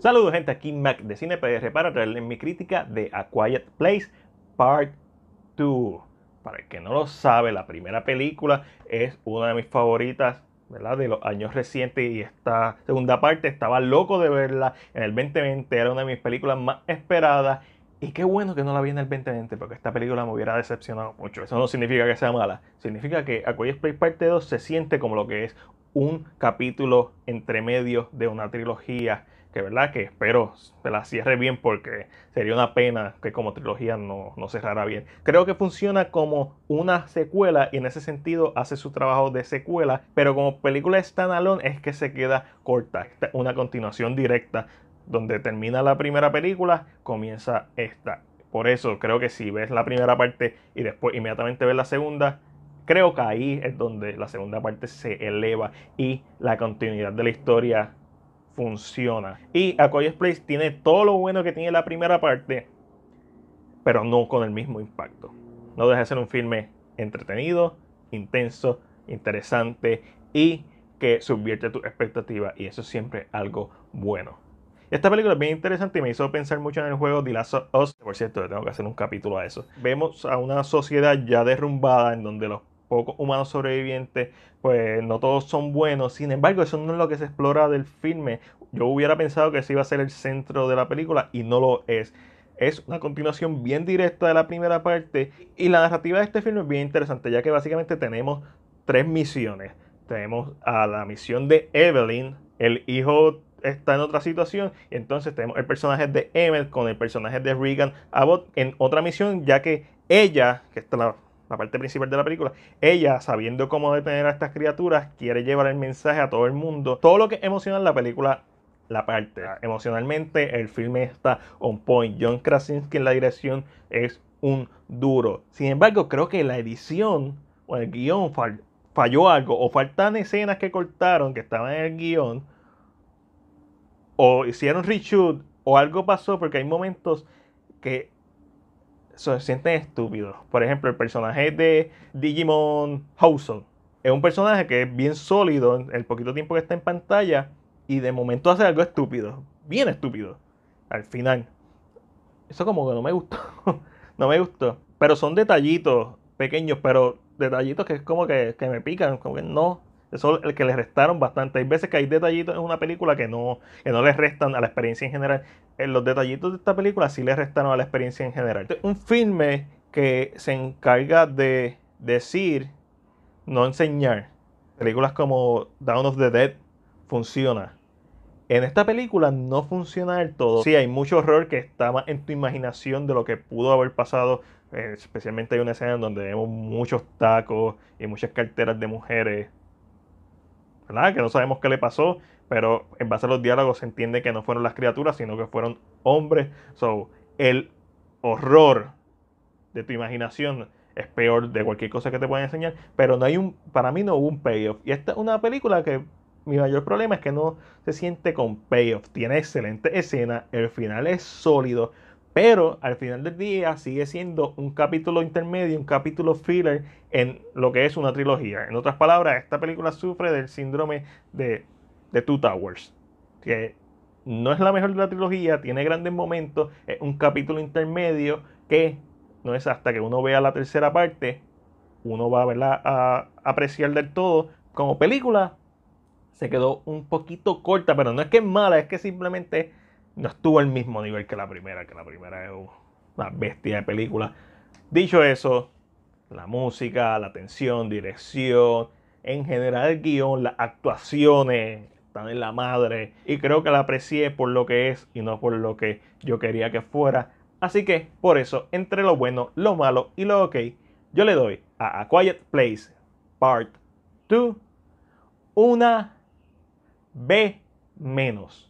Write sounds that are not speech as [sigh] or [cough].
Saludos gente, aquí Mac de CinePR para traerles mi crítica de A Quiet Place Part 2. Para el que no lo sabe, la primera película es una de mis favoritas ¿verdad? de los años recientes y esta segunda parte estaba loco de verla en el 2020, era una de mis películas más esperadas y qué bueno que no la vi en el 2020 porque esta película me hubiera decepcionado mucho. Eso no significa que sea mala, significa que A Quiet Place Part 2 se siente como lo que es un capítulo entre medio de una trilogía que verdad que espero que la cierre bien porque sería una pena que como trilogía no, no, cerrara bien. Creo que funciona como una secuela y en ese sentido hace su trabajo de secuela, pero como película standalone es que se queda corta, una continuación directa donde termina la primera película, comienza esta. Por eso creo que si ves la primera parte y después inmediatamente ves la segunda, creo que ahí es donde la segunda parte se eleva y la continuidad de la historia funciona. Y A Quiet Place tiene todo lo bueno que tiene la primera parte, pero no con el mismo impacto. No deja de ser un filme entretenido, intenso, interesante y que subvierte tus expectativas y eso es siempre algo bueno. Esta película es bien interesante y me hizo pensar mucho en el juego de Last of Us. Por cierto, tengo que hacer un capítulo a eso. Vemos a una sociedad ya derrumbada en donde los pocos humanos sobrevivientes, pues no todos son buenos. Sin embargo, eso no es lo que se explora del filme. Yo hubiera pensado que ese iba a ser el centro de la película y no lo es. Es una continuación bien directa de la primera parte y la narrativa de este filme es bien interesante, ya que básicamente tenemos tres misiones. Tenemos a la misión de Evelyn, el hijo está en otra situación. Y entonces tenemos el personaje de Emmett con el personaje de Regan Abbott en otra misión, ya que ella, que está la la parte principal de la película, ella, sabiendo cómo detener a estas criaturas, quiere llevar el mensaje a todo el mundo. Todo lo que emociona en la película la parte. Ah. Emocionalmente, el filme está on point. John Krasinski en la dirección es un duro. Sin embargo, creo que la edición o el guión falló algo. O faltan escenas que cortaron que estaban en el guión. O hicieron reshoot. O algo pasó porque hay momentos que se sienten estúpidos. Por ejemplo, el personaje de Digimon Housel es un personaje que es bien sólido en el poquito tiempo que está en pantalla y de momento hace algo estúpido, bien estúpido, al final. Eso como que no me gustó, [laughs] no me gustó. Pero son detallitos pequeños, pero detallitos que es como que, que me pican, como que no, eso es el que le restaron bastante. Hay veces que hay detallitos en una película que no, no le restan a la experiencia en general. Eh, los detallitos de esta película sí le restaron a la experiencia en general. Este un filme que se encarga de decir, no enseñar. Películas como Down of the Dead funciona. En esta película no funciona del todo. Sí, hay mucho horror que está más en tu imaginación de lo que pudo haber pasado. Eh, especialmente hay una escena donde vemos muchos tacos y muchas carteras de mujeres que no sabemos qué le pasó, pero en base a los diálogos se entiende que no fueron las criaturas, sino que fueron hombres. So, el horror de tu imaginación es peor de cualquier cosa que te puedan enseñar, pero no hay un, para mí no hubo un payoff. Y esta es una película que mi mayor problema es que no se siente con payoff. Tiene excelente escena, el final es sólido, pero al final del día sigue siendo un capítulo intermedio, un capítulo filler en lo que es una trilogía. En otras palabras, esta película sufre del síndrome de, Two Towers, que no es la mejor de la trilogía, tiene grandes momentos, es un capítulo intermedio que no es hasta que uno vea la tercera parte, uno va verla a apreciar del todo. Como película, se quedó un poquito corta, pero no es que es mala, es que simplemente no estuvo al mismo nivel que la primera, que la primera es una bestia de película. Dicho eso, la música, la tensión, dirección, en general el guión, las actuaciones están en la madre y creo que la aprecié por lo que es y no por lo que yo quería que fuera. Así que por eso, entre lo bueno, lo malo y lo ok, yo le doy a A Quiet Place Part 2 una B menos.